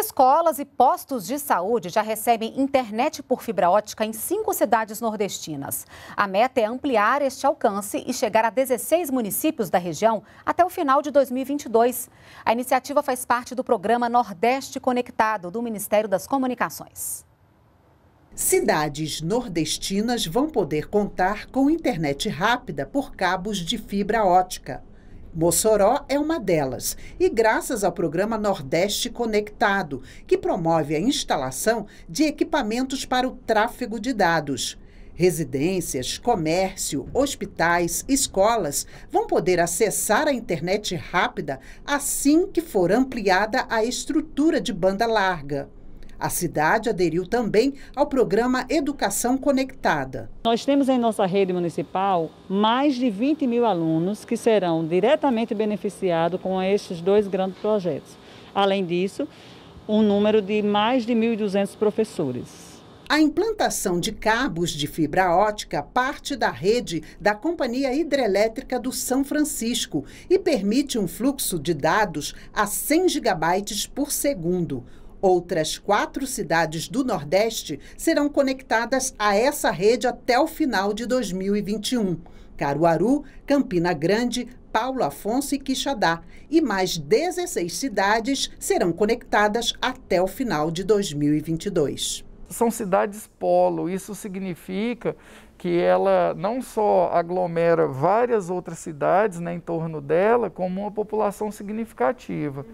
Escolas e postos de saúde já recebem internet por fibra ótica em cinco cidades nordestinas. A meta é ampliar este alcance e chegar a 16 municípios da região até o final de 2022. A iniciativa faz parte do programa Nordeste Conectado do Ministério das Comunicações. Cidades nordestinas vão poder contar com internet rápida por cabos de fibra ótica. Mossoró é uma delas, e graças ao programa Nordeste Conectado, que promove a instalação de equipamentos para o tráfego de dados. Residências, comércio, hospitais, escolas vão poder acessar a internet rápida assim que for ampliada a estrutura de banda larga. A cidade aderiu também ao programa Educação Conectada. Nós temos em nossa rede municipal mais de 20 mil alunos que serão diretamente beneficiados com estes dois grandes projetos. Além disso, um número de mais de 1.200 professores. A implantação de cabos de fibra ótica parte da rede da Companhia Hidrelétrica do São Francisco e permite um fluxo de dados a 100 gigabytes por segundo. Outras quatro cidades do Nordeste serão conectadas a essa rede até o final de 2021. Caruaru, Campina Grande, Paulo Afonso e Quixadá. E mais 16 cidades serão conectadas até o final de 2022. São cidades polo, isso significa que ela não só aglomera várias outras cidades né, em torno dela, como uma população significativa.